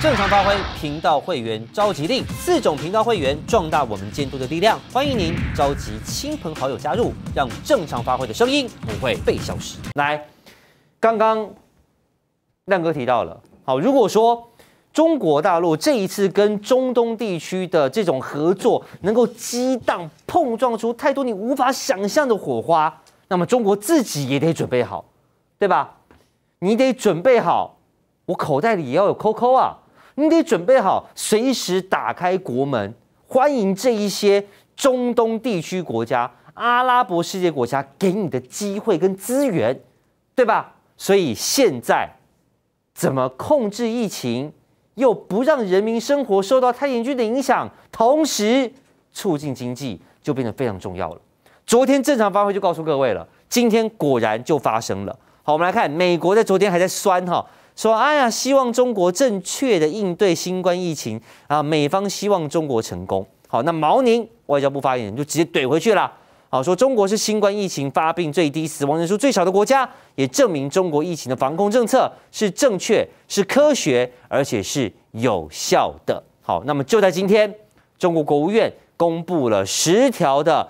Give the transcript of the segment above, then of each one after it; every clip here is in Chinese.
正常发挥，频道会员召集令，四种频道会员壮大我们监督的力量。欢迎您召集亲朋好友加入，让正常发挥的声音不会被消失。来，刚刚亮哥提到了，好，如果说中国大陆这一次跟中东地区的这种合作能够激荡碰撞出太多你无法想象的火花，那么中国自己也得准备好，对吧？你得准备好，我口袋里也要有扣扣啊。你得准备好，随时打开国门，欢迎这一些中东地区国家、阿拉伯世界国家给你的机会跟资源，对吧？所以现在怎么控制疫情，又不让人民生活受到太严峻的影响，同时促进经济，就变得非常重要了。昨天正常发挥就告诉各位了，今天果然就发生了。好，我们来看美国在昨天还在酸哈。说哎呀，希望中国正确的应对新冠疫情啊，美方希望中国成功。好，那毛宁外交部发言人就直接怼回去了。好，说中国是新冠疫情发病最低、死亡人数最少的国家，也证明中国疫情的防控政策是正确、是科学，而且是有效的。好，那么就在今天，中国国务院公布了十条的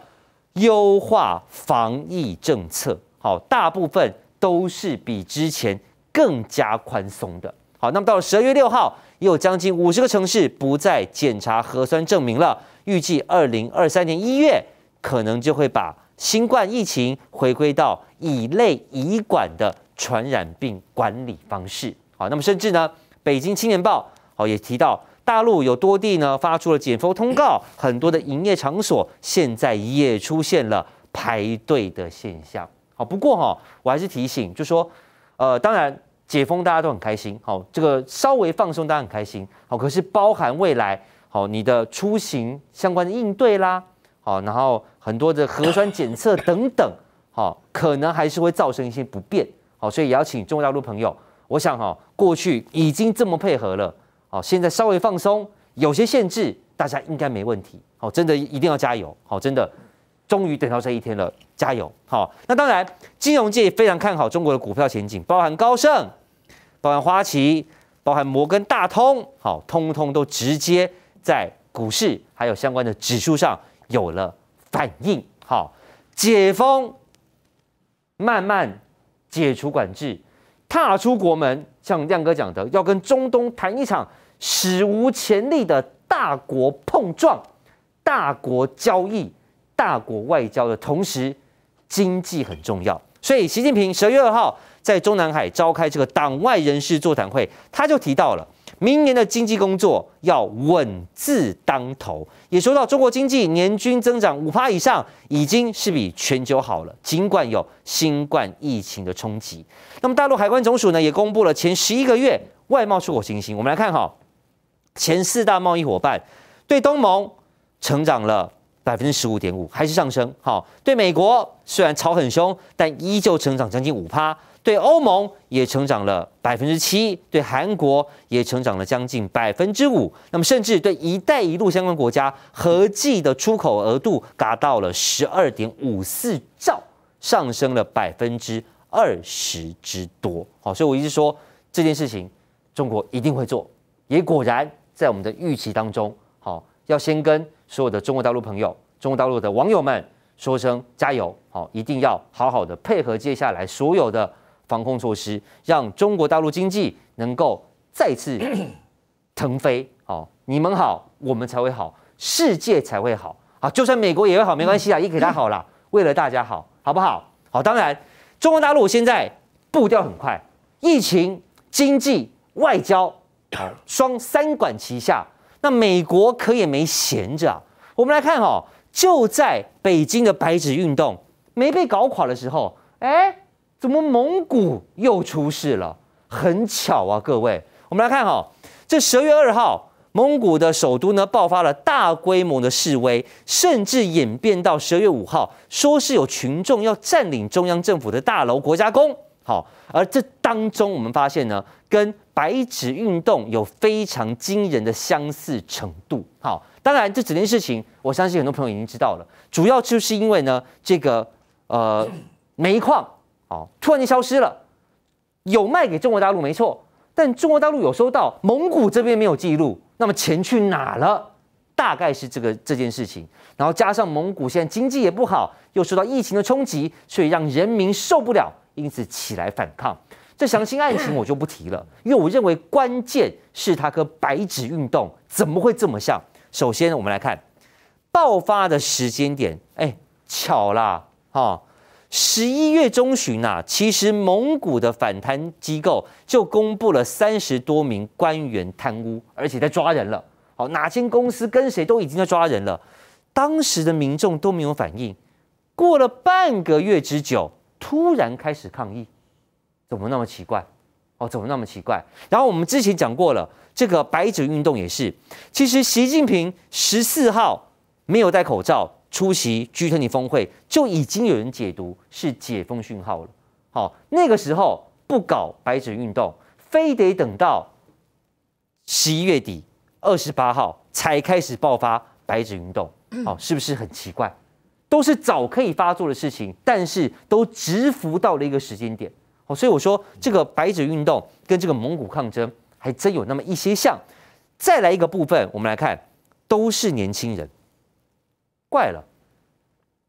优化防疫政策。好，大部分都是比之前。更加宽松的。好，那么到了十二月六号，也有将近五十个城市不再检查核酸证明了。预计二零二三年一月，可能就会把新冠疫情回归到乙类乙管的传染病管理方式。好，那么甚至呢，《北京青年报》好也提到，大陆有多地呢发出了解封通告，很多的营业场所现在也出现了排队的现象。好，不过哈，我还是提醒，就说。呃，当然解封大家都很开心，好，这个稍微放松大家很开心，好，可是包含未来，好，你的出行相关的应对啦，好，然后很多的核酸检测等等，好，可能还是会造成一些不便，好，所以也要请中国大陆朋友，我想哈，过去已经这么配合了，好，现在稍微放松，有些限制，大家应该没问题，好，真的一定要加油，好，真的。终于等到这一天了，加油！好，那当然，金融界也非常看好中国的股票前景，包含高盛，包含花旗，包含摩根大通，好，通通都直接在股市还有相关的指数上有了反应。好，解封，慢慢解除管制，踏出国门，像亮哥讲的，要跟中东谈一场史无前例的大国碰撞、大国交易。大国外交的同时，经济很重要。所以，习近平十月二号在中南海召开这个党外人士座谈会，他就提到了明年的经济工作要稳字当头，也说到中国经济年均增长五趴以上，已经是比全球好了。尽管有新冠疫情的冲击，那么大陆海关总署呢也公布了前十一个月外贸出口情形，我们来看哈，前四大贸易伙伴对东盟成长了。百分之十五点五还是上升，好，对美国虽然吵很凶，但依旧成长将近五趴，对欧盟也成长了百分之七，对韩国也成长了将近百分之五，那么甚至对“一带一路”相关国家合计的出口额度达到了十二点五四兆，上升了百分之二十之多，好，所以我一直说这件事情，中国一定会做，也果然在我们的预期当中，好，要先跟。所有的中国大陆朋友、中国大陆的网友们，说声加油！好，一定要好好的配合接下来所有的防控措施，让中国大陆经济能够再次 腾飞！好，你们好，我们才会好，世界才会好！好，就算美国也会好，没关系啊，也 给他好了，为了大家好，好不好？好，当然，中国大陆现在步调很快，疫情、经济、外交，好，双三管齐下。那美国可也没闲着，我们来看哈，就在北京的白纸运动没被搞垮的时候，哎，怎么蒙古又出事了？很巧啊，各位，我们来看哈，这十月二号，蒙古的首都呢爆发了大规模的示威，甚至演变到十二月五号，说是有群众要占领中央政府的大楼国家宫。好，而这当中我们发现呢，跟白纸运动有非常惊人的相似程度。好，当然这整件事情，我相信很多朋友已经知道了。主要就是因为呢，这个呃煤矿啊突然间消失了，有卖给中国大陆没错，但中国大陆有收到，蒙古这边没有记录。那么钱去哪了？大概是这个这件事情。然后加上蒙古现在经济也不好，又受到疫情的冲击，所以让人民受不了，因此起来反抗。这详细案情我就不提了，因为我认为关键是他和白纸运动怎么会这么像。首先，我们来看爆发的时间点，哎，巧啦，哈，十一月中旬呐，其实蒙古的反贪机构就公布了三十多名官员贪污，而且在抓人了。好，哪间公司跟谁都已经在抓人了，当时的民众都没有反应，过了半个月之久，突然开始抗议。怎么那么奇怪？哦，怎么那么奇怪？然后我们之前讲过了，这个白纸运动也是。其实习近平十四号没有戴口罩出席 G20 峰会，就已经有人解读是解封讯号了。好，那个时候不搞白纸运动，非得等到十一月底二十八号才开始爆发白纸运动。好，是不是很奇怪？都是早可以发作的事情，但是都直服到了一个时间点。所以我说，这个白纸运动跟这个蒙古抗争还真有那么一些像。再来一个部分，我们来看，都是年轻人。怪了，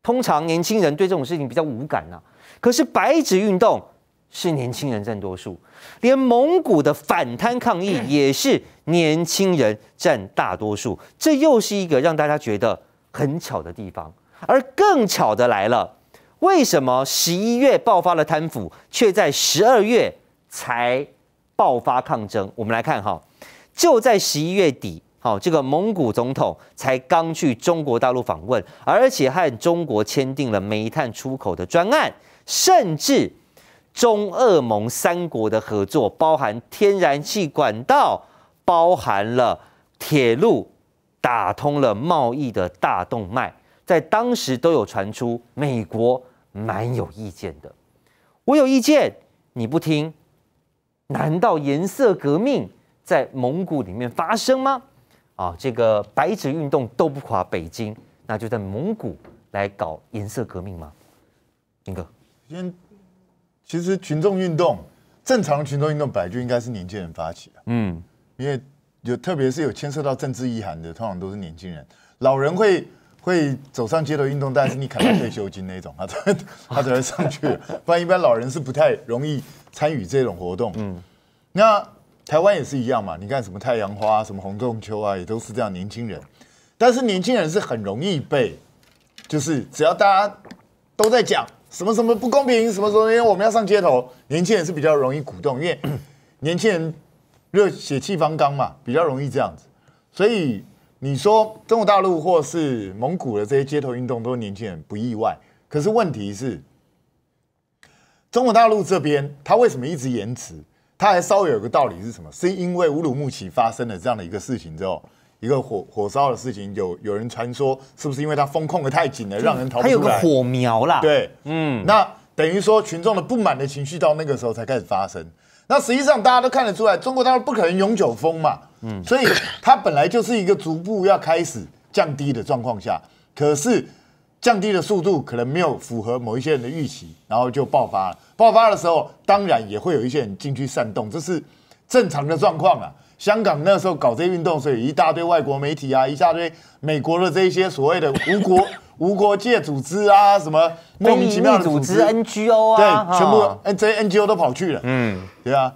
通常年轻人对这种事情比较无感呐。可是白纸运动是年轻人占多数，连蒙古的反贪抗议 也是年轻人占大多数。这又是一个让大家觉得很巧的地方。而更巧的来了。为什么十一月爆发了贪腐，却在十二月才爆发抗争？我们来看哈，就在十一月底，好，这个蒙古总统才刚去中国大陆访问，而且和中国签订了煤炭出口的专案，甚至中俄蒙三国的合作，包含天然气管道，包含了铁路，打通了贸易的大动脉，在当时都有传出美国。蛮有意见的，我有意见，你不听，难道颜色革命在蒙古里面发生吗？啊，这个白纸运动都不垮北京，那就在蒙古来搞颜色革命吗？林哥，先，其实群众运动，正常群众运动，来就应该是年轻人发起的，嗯，因为有特别是有牵涉到政治意涵的，通常都是年轻人，老人会。会走上街头运动，但是你砍到退休金那种，他才 他才会上去，不然一般老人是不太容易参与这种活动。嗯，那台湾也是一样嘛，你看什么太阳花，什么红动秋啊，也都是这样年轻人。但是年轻人是很容易被，就是只要大家都在讲什么什么不公平，什么什么，因为我们要上街头，年轻人是比较容易鼓动，因为年轻人热血气方刚嘛，比较容易这样子，所以。你说中国大陆或是蒙古的这些街头运动都是年轻人，不意外。可是问题是，中国大陆这边他为什么一直延迟？他还稍微有个道理是什么？是因为乌鲁木齐发生了这样的一个事情之后，一个火火烧的事情，有有人传说是不是因为他风控的太紧了，让人逃不出来？他有个火苗啦。对，嗯，那等于说群众的不满的情绪到那个时候才开始发生。那实际上大家都看得出来，中国当然不可能永久封嘛，嗯，所以它本来就是一个逐步要开始降低的状况下，可是降低的速度可能没有符合某一些人的预期，然后就爆发了。爆发的时候，当然也会有一些人进去煽动，这是正常的状况啊。香港那时候搞这运动，所以一大堆外国媒体啊，一大堆美国的这些所谓的无国 无国界组织啊，什么莫名其妙的组织 NGO 啊，对，全部 N Z NGO 都跑去了。嗯，对啊。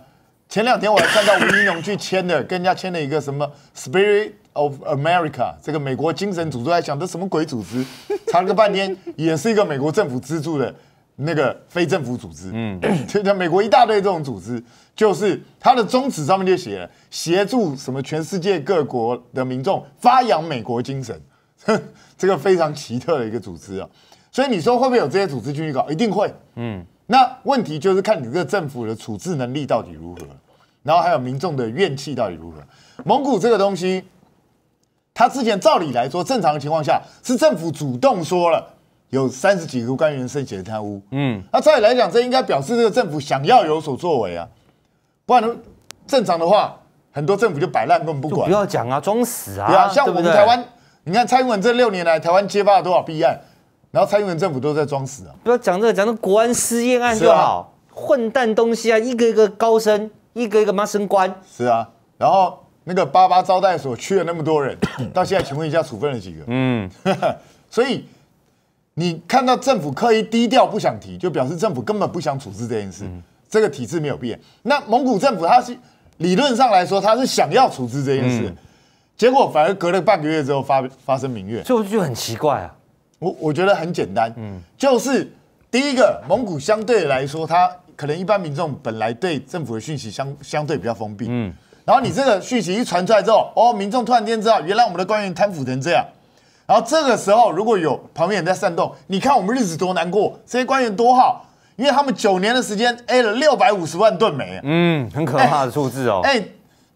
前两天我还看到吴英龙去签的，跟人家签了一个什么 Spirit of America，这个美国精神组织，还想这什么鬼组织？查了个半天，也是一个美国政府资助的。那个非政府组织，嗯，就像美国一大堆这种组织，就是它的宗旨上面就写了协助什么全世界各国的民众发扬美国精神，这个非常奇特的一个组织啊。所以你说会不会有这些组织进去搞？一定会。嗯，那问题就是看你这个政府的处置能力到底如何，然后还有民众的怨气到底如何。蒙古这个东西，他之前照理来说，正常的情况下是政府主动说了。有三十几个官员涉嫌贪污，嗯，那再来讲，这应该表示这个政府想要有所作为啊，不然正常的话，很多政府就摆烂，根本不管。不要讲啊，装死啊，对啊，像我们台湾，你看蔡英文这六年来，台湾揭发了多少弊案，然后蔡英文政府都在装死啊。不要讲这个，讲那国安失验案就好，混蛋东西啊，一个一个高升，一个一个妈升官。是啊，然后那个八八招待所去了那么多人，到现在请问一下处分了几个？嗯，所以。你看到政府刻意低调不想提，就表示政府根本不想处置这件事，这个体制没有变。那蒙古政府他是理论上来说他是想要处置这件事，结果反而隔了半个月之后发发生民怨，就就很奇怪啊？我我觉得很简单，嗯，就是第一个蒙古相对来说，他可能一般民众本来对政府的讯息相相对比较封闭，嗯，然后你这个讯息一传出来之后，哦，民众突然间知道，原来我们的官员贪腐成这样。然后这个时候，如果有旁边人在煽动，你看我们日子多难过，这些官员多好，因为他们九年的时间 A 了六百五十万吨煤，嗯，很可怕的数字哦。哎，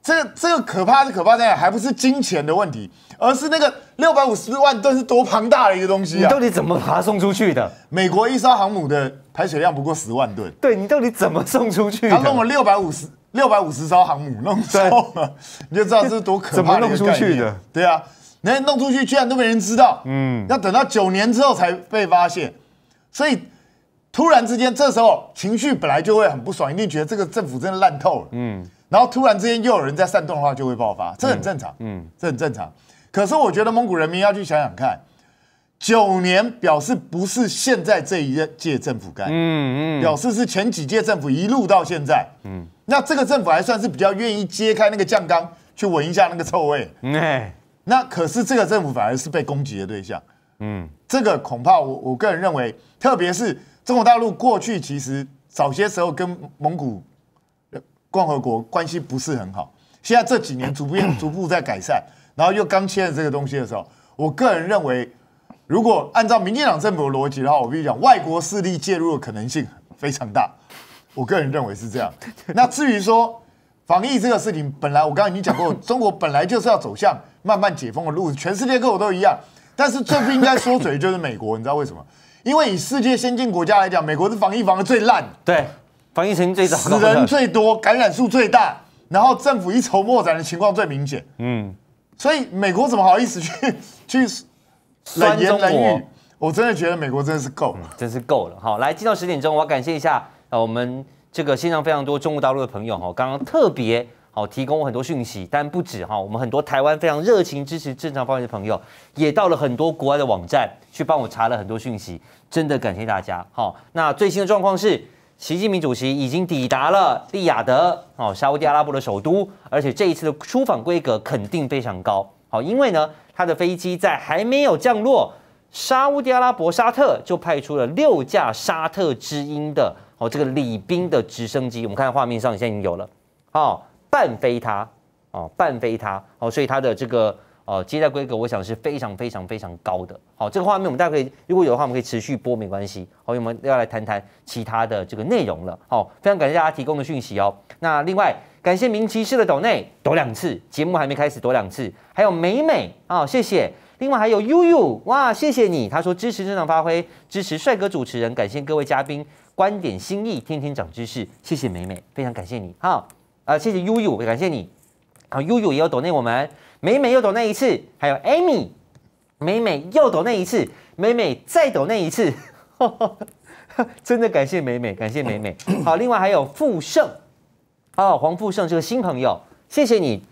这个这个可怕是可怕在哪还不是金钱的问题，而是那个六百五十万吨是多庞大的一个东西啊！你到底怎么把它送出去的？美国一艘航母的排水量不过十万吨。对，你到底怎么送出去？他弄了六百五十六百五十艘航母弄了，你就知道这是多可怕的概念。怎么弄出去的？对啊。那弄出去居然都没人知道，嗯，要等到九年之后才被发现，所以突然之间这时候情绪本来就会很不爽，一定觉得这个政府真的烂透了，嗯，然后突然之间又有人在煽动的话就会爆发，这很正常，嗯，这很正常。可是我觉得蒙古人民要去想想看，九年表示不是现在这一届政府干，嗯嗯，表示是前几届政府一路到现在，嗯，那这个政府还算是比较愿意揭开那个酱缸去闻一下那个臭味，哎。那可是这个政府反而是被攻击的对象，嗯，这个恐怕我我个人认为，特别是中国大陆过去其实早些时候跟蒙古共和国关系不是很好，现在这几年逐步 逐步在改善，然后又刚签了这个东西的时候，我个人认为，如果按照民进党政府的逻辑的话，我必须讲外国势力介入的可能性非常大，我个人认为是这样。那至于说。防疫这个事情，本来我刚刚已经讲过，中国本来就是要走向慢慢解封的路，全世界各国都一样。但是最不应该缩嘴的就是美国，你知道为什么？因为以世界先进国家来讲，美国是防疫防的最烂，对，防疫成绩最差，死人最多，感染数最大，然后政府一筹莫展的情况最明显。嗯，所以美国怎么好意思去 去冷言冷语？我真的觉得美国真的是够，真是够了。好，来，进到十点钟，我要感谢一下啊，我们。这个线上非常多中、国大陆的朋友哈，刚刚特别好提供我很多讯息，但不止哈，我们很多台湾非常热情支持正常方面的朋友，也到了很多国外的网站去帮我查了很多讯息，真的感谢大家。好，那最新的状况是，习近平主席已经抵达了利雅得，好，沙地阿拉伯的首都，而且这一次的出访规格肯定非常高。好，因为呢，他的飞机在还没有降落沙地阿拉伯，沙特就派出了六架沙特之鹰的。哦，这个李斌的直升机，我们看画面上现在已经有了。哦，伴飞他，哦，伴飞他。哦，所以他的这个哦接待规格，我想是非常非常非常高的。好，这个画面我们大家可以，如果有的话，我们可以持续播，没关系。好，我们要来谈谈其他的这个内容了。好，非常感谢大家提供的讯息哦。那另外感谢明骑士的抖内躲两次，节目还没开始躲两次。还有美美啊，谢谢。另外还有悠悠哇，谢谢你，他说支持正常发挥，支持帅哥主持人，感谢各位嘉宾。观点新意，天天长知识。谢谢美美，非常感谢你。好，啊，谢谢悠悠，感谢你。好，悠悠也要抖内我们，美美又抖那一次，还有 Amy，美美又抖那一次，美美再抖那一次。真的感谢美美，感谢美美。好，另外还有富盛，哦，黄富盛这个新朋友，谢谢你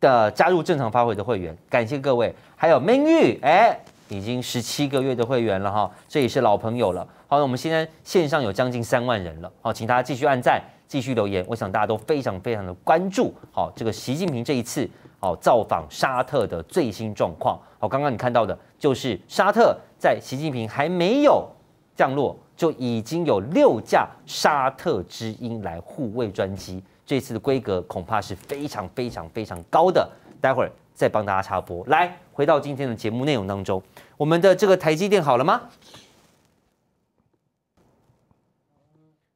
的加入，正常发挥的会员，感谢各位。还有明玉，哎，已经十七个月的会员了哈，这也是老朋友了。好，我们现在线上有将近三万人了。好，请大家继续按赞，继续留言。我想大家都非常非常的关注，好这个习近平这一次好造访沙特的最新状况。好，刚刚你看到的就是沙特在习近平还没有降落就已经有六架沙特之鹰来护卫专机，这次的规格恐怕是非常非常非常高的。待会儿再帮大家插播。来，回到今天的节目内容当中，我们的这个台积电好了吗？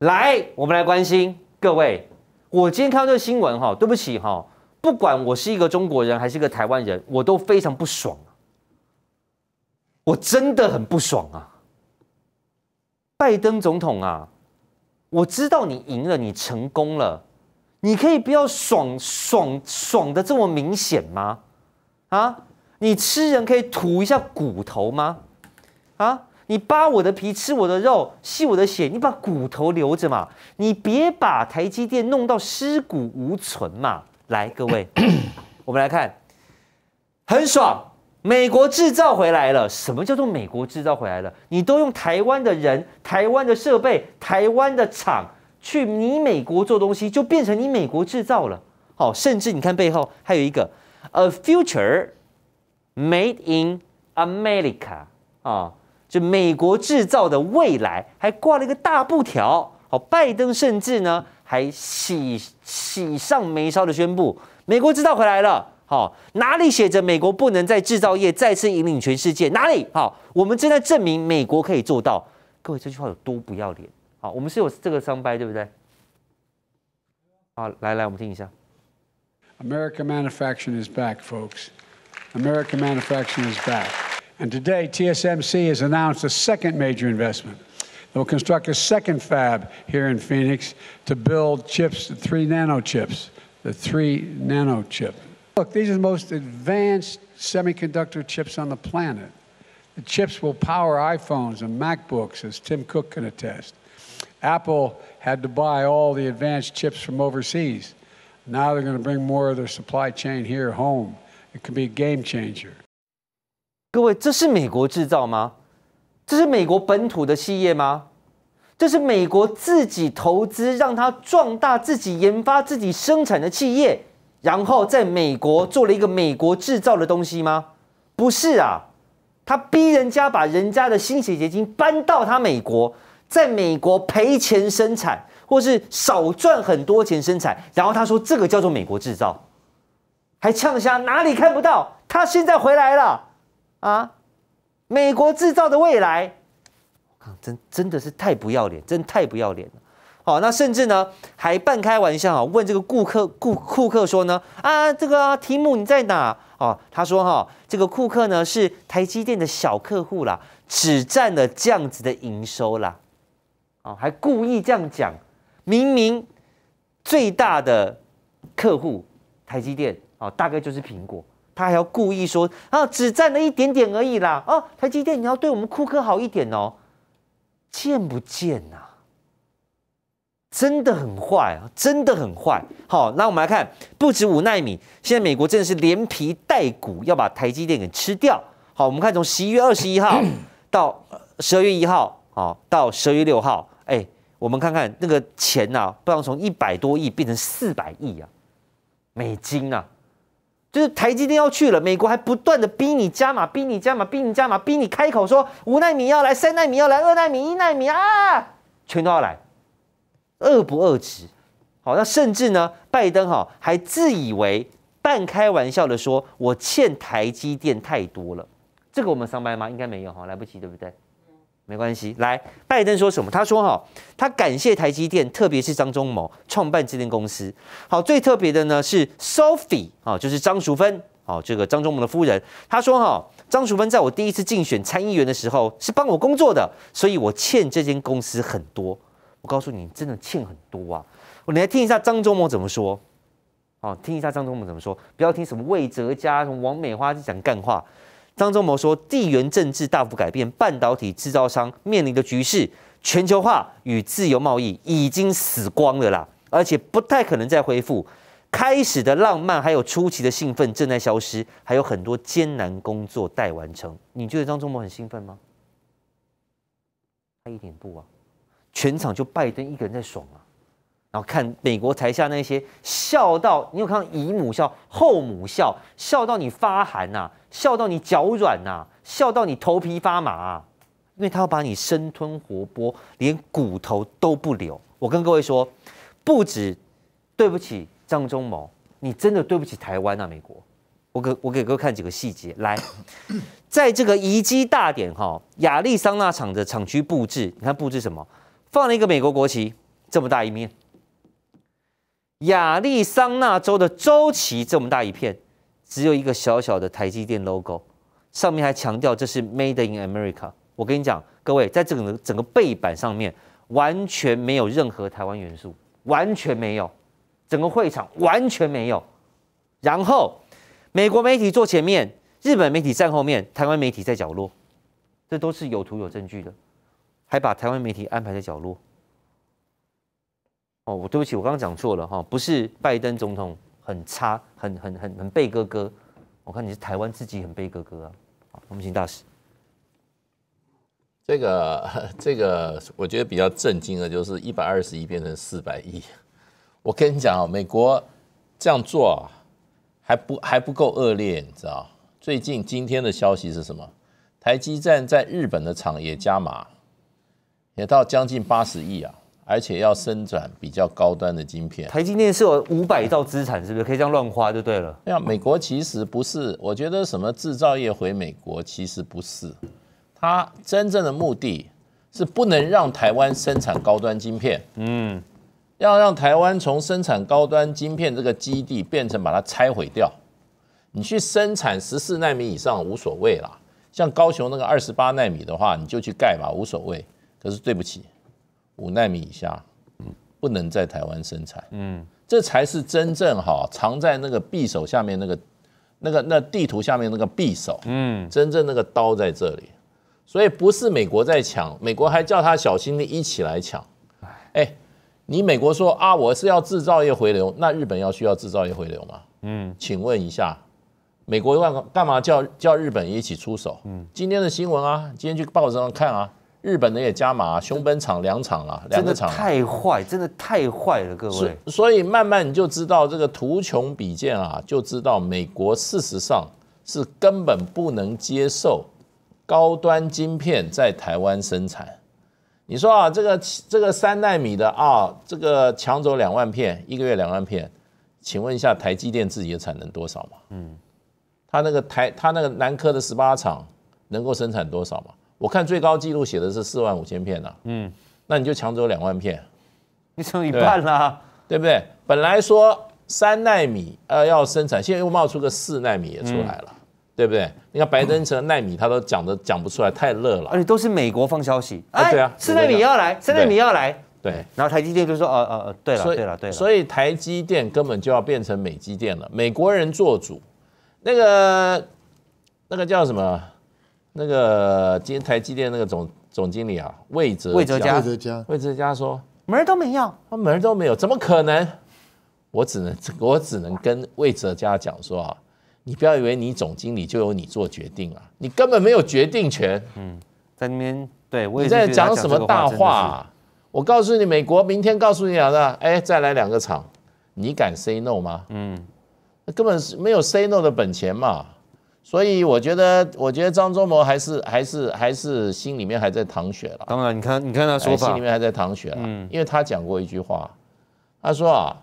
来，我们来关心各位。我今天看到这个新闻，哈，对不起，哈，不管我是一个中国人还是一个台湾人，我都非常不爽。我真的很不爽啊！拜登总统啊，我知道你赢了，你成功了，你可以不要爽爽爽的这么明显吗？啊，你吃人可以吐一下骨头吗？啊？你扒我的皮，吃我的肉，吸我的血，你把骨头留着嘛？你别把台积电弄到尸骨无存嘛！来，各位，我们来看，很爽，美国制造回来了。什么叫做美国制造回来了？你都用台湾的人、台湾的设备、台湾的厂去你美国做东西，就变成你美国制造了。好，甚至你看背后还有一个 A Future Made in America 啊。就美国制造的未来，还挂了一个大布条。好，拜登甚至呢，还喜喜上眉梢的宣布，美国制造回来了。好，哪里写着美国不能在制造业再次引领全世界？哪里？好，我们正在证明美国可以做到。各位，这句话有多不要脸？好，我们是有这个商掰，对不对？好，来来，我们听一下。American manufacturing is back, folks. American manufacturing is back. And today, TSMC has announced a second major investment. They will construct a second fab here in Phoenix to build chips, three nano chips, the three nano chip. Look, these are the most advanced semiconductor chips on the planet. The chips will power iPhones and MacBooks, as Tim Cook can attest. Apple had to buy all the advanced chips from overseas. Now they're going to bring more of their supply chain here home. It could be a game changer. 各位，这是美国制造吗？这是美国本土的企业吗？这是美国自己投资，让它壮大，自己研发、自己生产的企业，然后在美国做了一个美国制造的东西吗？不是啊，他逼人家把人家的新洗结晶搬到他美国，在美国赔钱生产，或是少赚很多钱生产，然后他说这个叫做美国制造，还呛虾，哪里看不到？他现在回来了。啊！美国制造的未来，我真真的是太不要脸，真太不要脸了。好，那甚至呢还半开玩笑啊，问这个顾客顾顾客说呢啊，这个题目你在哪？哦，他说哈，这个库克呢是台积电的小客户啦，只占了这样子的营收啦。哦，还故意这样讲，明明最大的客户台积电哦，大概就是苹果。他还要故意说啊，只占了一点点而已啦。哦，台积电，你要对我们库克好一点哦，贱不贱呐？真的很坏啊，真的很坏。好，那我们来看，不止五奈米，现在美国真的是连皮带骨要把台积电给吃掉。好，我们看从十一月二十一号到十二月一号，好，到十二月六号，哎，我们看看那个钱呐，不然从一百多亿变成四百亿啊，美金啊。就是台积电要去了，美国还不断的逼你加码，逼你加码，逼你加码，逼你开口说五纳米要来，三纳米要来，二纳米、一纳米啊，全都要来，遏不遏止？好，那甚至呢，拜登哈还自以为半开玩笑的说，我欠台积电太多了，这个我们上班吗？应该没有哈，来不及，对不对？没关系，来，拜登说什么？他说哈，他感谢台积电，特别是张忠谋创办这间公司。好，最特别的呢是 Sophie 啊，就是张淑芬，好，这个张忠谋的夫人。他说哈，张淑芬在我第一次竞选参议员的时候是帮我工作的，所以我欠这间公司很多。我告诉你，真的欠很多啊！我来听一下张忠谋怎么说。哦，听一下张忠谋怎么说，不要听什么魏哲佳、什么王美花讲干话。张忠谋说：“地缘政治大幅改变，半导体制造商面临的局势，全球化与自由贸易已经死光了啦，而且不太可能再恢复。开始的浪漫还有初期的兴奋正在消失，还有很多艰难工作待完成。”你觉得张忠谋很兴奋吗？他一点不啊，全场就拜登一个人在爽啊，然后看美国台下那些笑到，你有看到姨母笑、后母笑笑到你发寒呐。笑到你脚软呐，笑到你头皮发麻，因为他要把你生吞活剥，连骨头都不留。我跟各位说，不止对不起张忠谋，你真的对不起台湾啊，美国。我给，我给各位看几个细节来，在这个移机大典哈，亚利桑那厂的厂区布置，你看布置什么？放了一个美国国旗这么大一面，亚利桑那州的州旗这么大一片。只有一个小小的台积电 logo，上面还强调这是 Made in America。我跟你讲，各位，在整个整个背板上面完全没有任何台湾元素，完全没有，整个会场完全没有。然后，美国媒体坐前面，日本媒体站后面，台湾媒体在角落，这都是有图有证据的，还把台湾媒体安排在角落。哦，我对不起，我刚刚讲错了哈，不是拜登总统很差。很很很很背哥哥，我看你是台湾自己很背哥哥啊！好，我们请大使。这个 这个，我觉得比较震惊的，就是一百二十亿变成四百亿。我跟你讲哦，美国这样做啊，还不还不够恶劣，你知道？最近今天的消息是什么？台积站在日本的厂也加码，也到将近八十亿啊。而且要生产比较高端的晶片，台积电是有五百兆资产，是不是可以这样乱花就对了？对美国其实不是，我觉得什么制造业回美国其实不是，它真正的目的是不能让台湾生产高端晶片，嗯，要让台湾从生产高端晶片这个基地变成把它拆毁掉。你去生产十四纳米以上无所谓啦，像高雄那个二十八纳米的话，你就去盖吧，无所谓。可是对不起。五纳米以下，嗯，不能在台湾生产，嗯，这才是真正哈藏在那个匕首下面那个、那个、那地图下面那个匕首，嗯，真正那个刀在这里，所以不是美国在抢，美国还叫他小心的一起来抢，哎，你美国说啊，我是要制造业回流，那日本要需要制造业回流吗？嗯，请问一下，美国干干嘛叫叫日本一起出手？嗯，今天的新闻啊，今天去报纸上看啊。日本的也加码，熊本厂两厂了，两个厂太坏，真的太坏了，各位。所以慢慢你就知道这个图穷匕见啊，就知道美国事实上是根本不能接受高端晶片在台湾生产。你说啊，这个这个三纳米的啊，这个抢走两万片，一个月两万片，请问一下台积电自己的产能多少嘛？嗯，他那个台他那个南科的十八厂能够生产多少嘛？我看最高记录写的是四万五千片呐，嗯，那你就抢走两万片，你剩一半啦，对不对？本来说三纳米呃要生产，现在又冒出个四纳米也出来了，对不对？你看白登城奈米他都讲的讲不出来，太热了。而且都是美国放消息，哎，四纳米要来，四纳米要来，对，然后台积电就说，哦哦哦，对了，对了，对了，所以台积电根本就要变成美积电了，美国人做主，那个那个叫什么？那个今天台积电那个总总经理啊，魏哲魏哲家魏哲家说门都没要，门都没有，怎么可能？我只能我只能跟魏哲家讲说啊，你不要以为你总经理就有你做决定啊，你根本没有决定权。嗯，在那边对，你在讲什么大话？我告诉你，美国明天告诉你啊，哎，再来两个厂，你敢 say no 吗？嗯，那根本没有 say no 的本钱嘛。所以我觉得，我觉得张忠谋还是还是还是心里面还在淌血了。当然，你看你看他说法，心里面还在淌血了。嗯，因为他讲过一句话，他说啊，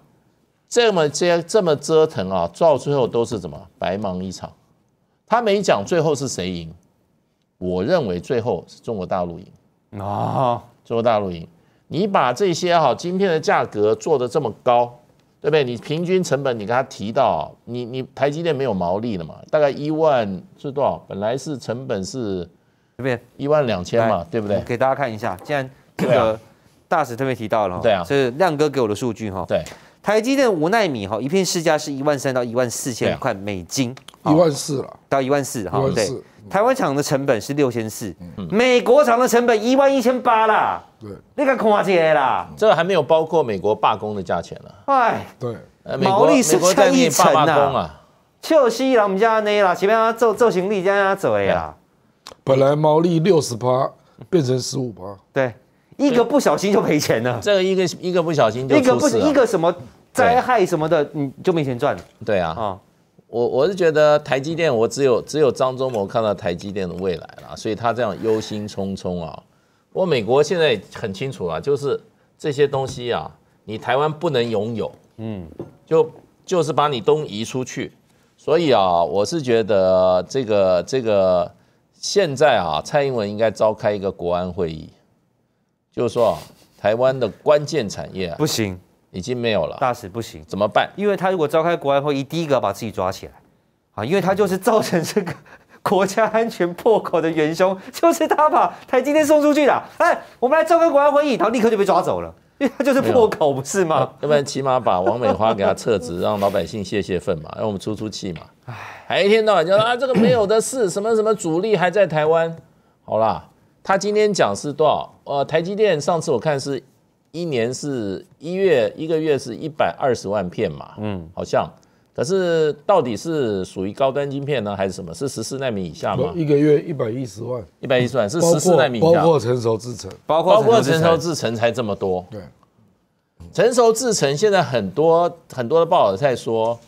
这么这这么折腾啊，到最后都是怎么白忙一场。他没讲最后是谁赢，我认为最后是中国大陆赢啊，中国大陆赢。你把这些哈晶片的价格做得这么高。对不对？你平均成本，你跟他提到，你你台积电没有毛利了嘛？大概一万是多少？本来是成本是，对不对？一万两千嘛，对不对？给大家看一下，既然这个大使特别提到了，对啊，是亮哥给我的数据哈。对，台积电五纳米哈一片市价是一万三到一万四千块美金，一万四了，到一万四哈，对。台湾厂的成本是六千四，美国厂的成本一万一千八啦。对，你敢看这些啦？这还没有包括美国罢工的价钱呢。哎，对，毛利是这一层啊。秋西，我们家那啦，前面他做做行李，这样走哎呀。本来毛利六十八，变成十五八。对，一个不小心就赔钱了。这个一个一个不小心，就一个不一个什么灾害什么的，你就没钱赚。了。对啊。我我是觉得台积电，我只有只有张忠谋看到台积电的未来了，所以他这样忧心忡忡啊。我美国现在很清楚了，就是这些东西啊，你台湾不能拥有，嗯，就就是把你东移出去。所以啊，我是觉得这个这个现在啊，蔡英文应该召开一个国安会议，就是说台湾的关键产业不行。已经没有了，大使不行怎么办？因为他如果召开国安会，议，第一个要把自己抓起来，啊，因为他就是造成这个 国家安全破口的元凶，就是他把台积电送出去的。哎，我们来召开国安会议，他立刻就被抓走了，因为他就是破口，不是吗？要不然起码把王美花给他撤职，让老百姓泄泄愤嘛，让我们出出气嘛。哎，还一天到晚就说啊，这个没有的事，什么什么主力还在台湾。好啦，他今天讲是多少？呃，台积电上次我看是。一年是一月一个月是一百二十万片嘛，嗯，好像，可是到底是属于高端晶片呢，还是什么是十四纳米以下吗？一个月一百一十万，一百一十万是十四纳米，包括成熟制程，包括成熟制程才这么多。对，成熟制程现在很多很多的报道在说。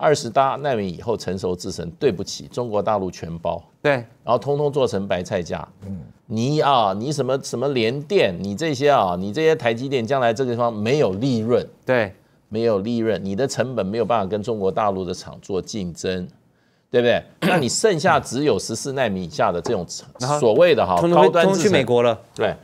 二十大纳米以后成熟制程，对不起，中国大陆全包。对，然后通通做成白菜价。嗯，你啊，你什么什么联电，你这些啊，你这些台积电，将来这个地方没有利润。对，没有利润，你的成本没有办法跟中国大陆的厂做竞争，对不对？那你剩下只有十四纳米以下的这种所谓的哈高端制程，去美国了。对。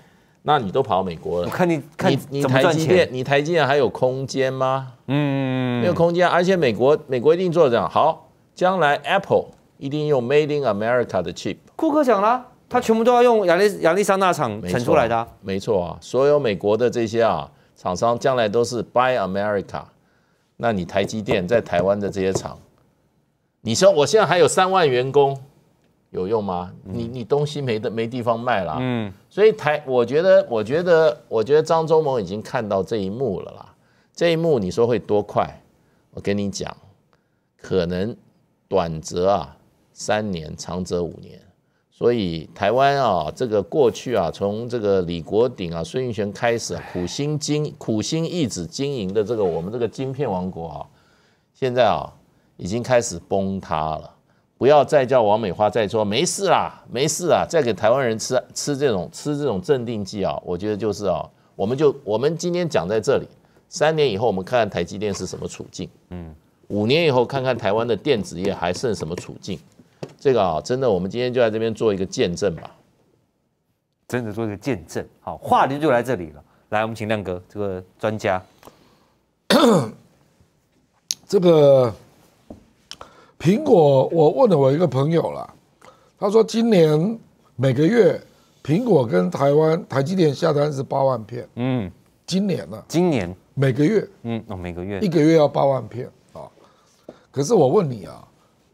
那你都跑美国了？我看你，看你，你台积电，你台积电还有空间吗？嗯，没有空间，而且美国，美国一定做这样。好，将来 Apple 一定用 Made in America 的 chip。库克讲了，他全部都要用亚利亚利桑那厂产出来的。没错啊，所有美国的这些啊厂商，将来都是 Buy America。那你台积电在台湾的这些厂，你说我现在还有三万员工？有用吗？你你东西没的没地方卖了，嗯，所以台我觉得我觉得我觉得张忠谋已经看到这一幕了啦，这一幕你说会多快？我跟你讲，可能短则啊三年，长则五年，所以台湾啊这个过去啊从这个李国鼎啊孙运玄开始啊、苦心经苦心一直经营的这个我们这个晶片王国啊，现在啊已经开始崩塌了。不要再叫王美花再说没事啦，没事啊，再给台湾人吃吃这种吃这种镇定剂啊！我觉得就是啊，我们就我们今天讲在这里，三年以后我们看看台积电是什么处境，嗯，五年以后看看台湾的电子业还剩什么处境，这个啊，真的，我们今天就在这边做一个见证吧，真的做一个见证。好，话题就来这里了，来，我们请亮哥这个专家，这个。苹果，我问了我一个朋友了，他说今年每个月苹果跟台湾台积电下单是八万片。嗯，今年呢？今年每个月，嗯，哦，每个月一个月要八万片啊。可是我问你啊，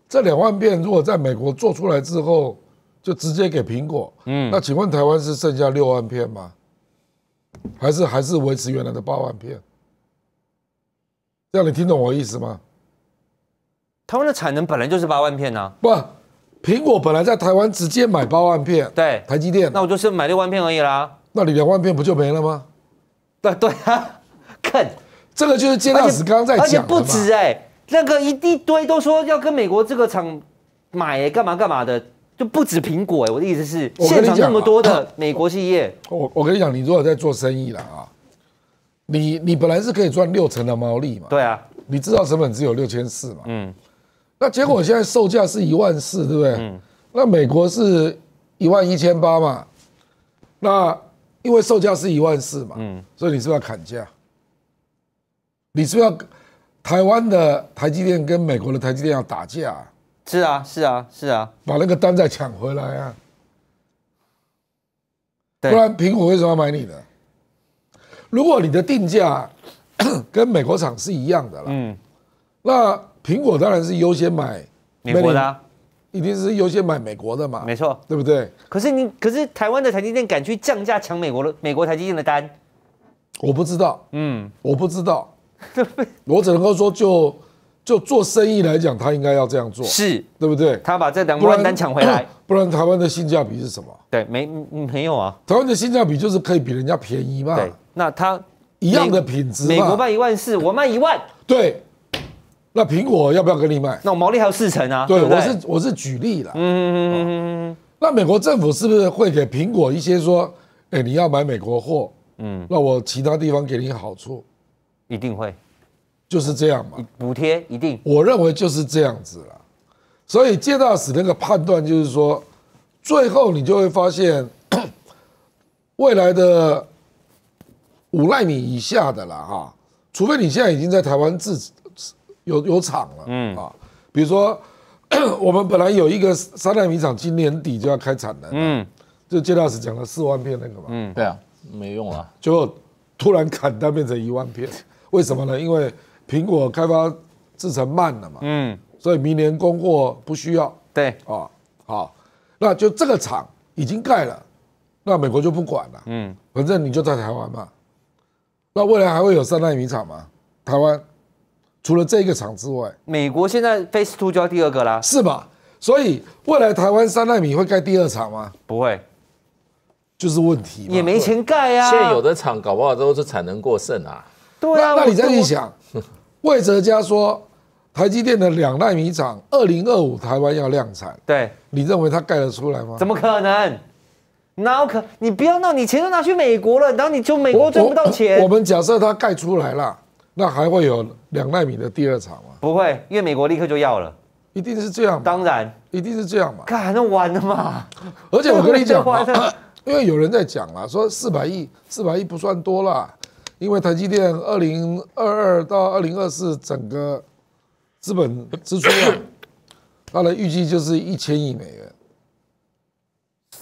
这两万片如果在美国做出来之后，就直接给苹果，嗯，那请问台湾是剩下六万片吗？还是还是维持原来的八万片？这样你听懂我意思吗？台湾的产能本来就是八万片呢。不，苹果本来在台湾直接买八万片，对，台积电，那我就是买六万片而已啦。那你两万片不就没了吗？对对啊，看，这个就是金老师刚刚在讲的而且不止哎，那个一地堆都说要跟美国这个厂买干嘛干嘛的，就不止苹果哎。我的意思是，现场那么多的 美国企业，我我跟你讲，你如果在做生意了啊，你你本来是可以赚六成的毛利嘛。对啊，你制造成本只有六千四嘛。嗯。那结果现在售价是一万四，对不对？嗯。那美国是一万一千八嘛？那因为售价是一万四嘛？嗯。所以你是不是要砍价？你是不是要台湾的台积电跟美国的台积电要打架？是啊，是啊，是啊。把那个单再抢回来啊！不然苹果为什么要买你的？如果你的定价 跟美国厂是一样的了，嗯，那。苹果当然是优先买美国的，一定是优先买美国的嘛？没错，对不对？可是你，可是台湾的台积电敢去降价抢美国的美国台积电的单？我不知道，嗯，我不知道，我只能够说，就就做生意来讲，他应该要这样做，是对不对？他把这两万单抢回来，不然台湾的性价比是什么？对，没没有啊？台湾的性价比就是可以比人家便宜嘛？对，那他一样的品质，美国卖一万四，我卖一万，对。那苹果要不要跟你卖？那我毛利还有四成啊！对，我是我是举例了。嗯嗯嗯嗯那美国政府是不是会给苹果一些说，哎，你要买美国货，嗯，那我其他地方给你好处，一定会，就是这样嘛，补贴一定。我认为就是这样子了。所以，介大史那个判断就是说，最后你就会发现，未来的五奈米以下的了哈，除非你现在已经在台湾自。有有厂了，嗯啊，比如说 我们本来有一个三代米厂，今年底就要开产了，嗯，就接老师讲了四万片那个嘛，嗯，对啊，没用了，就突然砍掉变成一万片，为什么呢？因为苹果开发制成慢了嘛，嗯，所以明年供货不需要，对，啊，好，那就这个厂已经盖了，那美国就不管了，嗯，反正你就在台湾嘛，那未来还会有三代米厂吗？台湾？除了这一个厂之外，美国现在 Face Two 要第二个啦，是吧？所以未来台湾三纳米会盖第二厂吗？不会，就是问题。也没钱盖啊。现有的厂搞不好都是产能过剩啊。对。那那，你再去想，魏哲家说，台积电的两纳米厂，二零二五台湾要量产。对，你认为他盖得出来吗？怎么可能？哪有可？你不要闹，你钱都拿去美国了，然后你就美国赚不到钱。我们假设他盖出来了。那还会有两纳米的第二场吗？不会，因为美国立刻就要了。一定是这样。当然，一定是这样嘛！看，那完了嘛！而且我跟你讲 因为有人在讲啦，说四百亿，四百亿不算多啦，因为台积电二零二二到二零二四整个资本支出量，它的预计就是一千亿美元。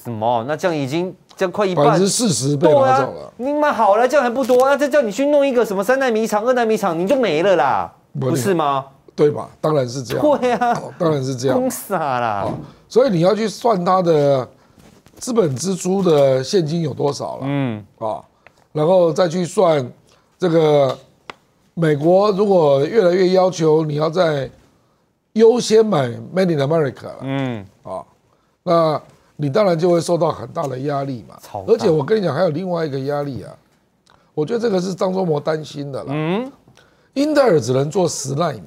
什么？那这样已经？将快一半，百分之四十被拿走了。你妈好了，这样还不多？那再叫你去弄一个什么三奈米厂、二奈米厂，你就没了啦，不是吗？对吧？当然是这样。对啊，当然是这样。疯傻啦、啊！所以你要去算它的资本支出的现金有多少了？嗯啊，然后再去算这个美国如果越来越要求你要在优先买 Made in America 了，嗯啊，那。你当然就会受到很大的压力嘛，而且我跟你讲，还有另外一个压力啊，我觉得这个是张忠谋担心的啦。嗯，英特尔只能做十纳米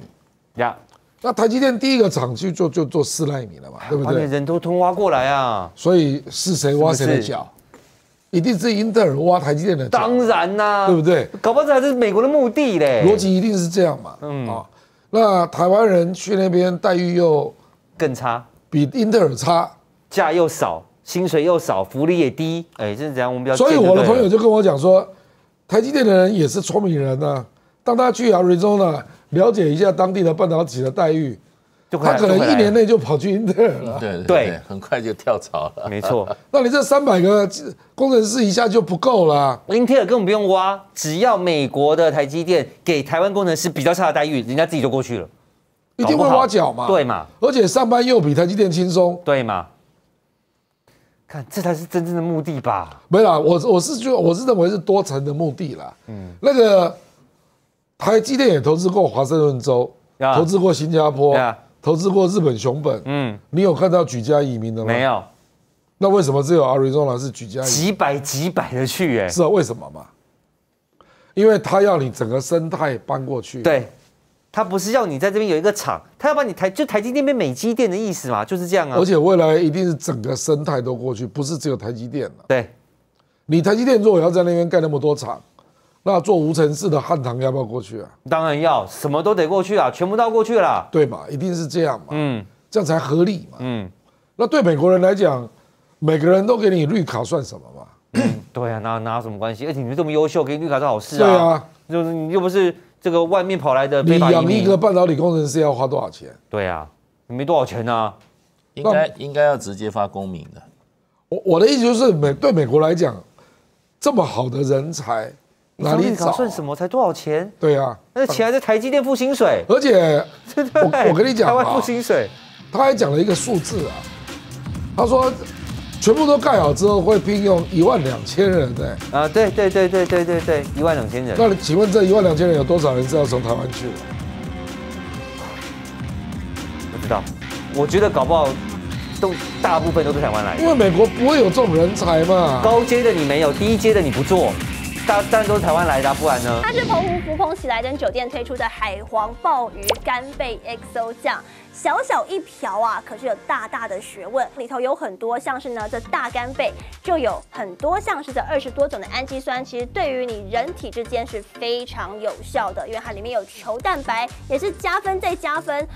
呀，那台积电第一个厂去做就做四纳米了嘛，对不对？人都通挖过来啊，所以是谁挖谁的脚，一定是英特尔挖台积电的，当然啦，对不对？搞不好这还是美国的目的嘞，逻辑一定是这样嘛。嗯啊，那台湾人去那边待遇又更差，比英特尔差。价又少，薪水又少，福利也低，哎，这是怎样。我们所以我的朋友就跟我讲说，台积电的人也是聪明人呐，当他去啊 r 州 z o n 了，解一下当地的半导体的待遇，就他可能一年内就跑去英特尔了，对对，很快就跳槽了，没错。那你这三百个工程师一下就不够了，英特尔根本不用挖，只要美国的台积电给台湾工程师比较差的待遇，人家自己就过去了，一定会挖角嘛，对嘛，而且上班又比台积电轻松，对嘛。这才是真正的目的吧？没有，我我是觉得我是认为是多层的目的啦。嗯，那个台积电也投资过华盛顿州，投资过新加坡，投资过日本熊本。嗯，你有看到举家移民的吗？没有。那为什么只有阿瑞纵老是举家几百几百的去？哎，是啊，为什么嘛？因为他要你整个生态搬过去。对。他不是要你在这边有一个厂，他要把你台就台积电变美积电的意思嘛，就是这样啊。而且未来一定是整个生态都过去，不是只有台积电了。对，你台积电如果要在那边盖那么多厂，那做无尘室的汉唐要不要过去啊？当然要，什么都得过去啊，全部到过去了。对嘛，一定是这样嘛。嗯，这样才合理嘛。嗯，那对美国人来讲，每个人都给你绿卡算什么嘛？对啊，哪哪有什么关系？而且你们这么优秀，给绿卡是好事啊。对啊，就是你又不是。这个外面跑来的，你养一个半导体工程师要花多少钱？对呀，没多少钱啊。应该应该要直接发公民的。我我的意思就是美对美国来讲，这么好的人才哪里找？算什么？才多少钱？对啊，那钱还在台积电付薪水，而且 我我跟你讲湾付薪水，他还讲了一个数字啊，他说。全部都盖好之后，会聘用一万两千人，对啊，对对对对对对对，一万两千人。那请问这一万两千人有多少人是要从台湾去的？不知道，我觉得搞不好都大部分都是台湾来的，因为美国不会有这种人才嘛。高阶的你没有，低阶的你不做，大当然都是台湾来的，不然呢？它是澎湖福朋喜来登酒店推出的海皇鲍鱼干贝 XO 酱。小小一瓢啊，可是有大大的学问。里头有很多，像是呢，这大干贝就有很多，像是这二十多种的氨基酸，其实对于你人体之间是非常有效的，因为它里面有球蛋白，也是加分再加分。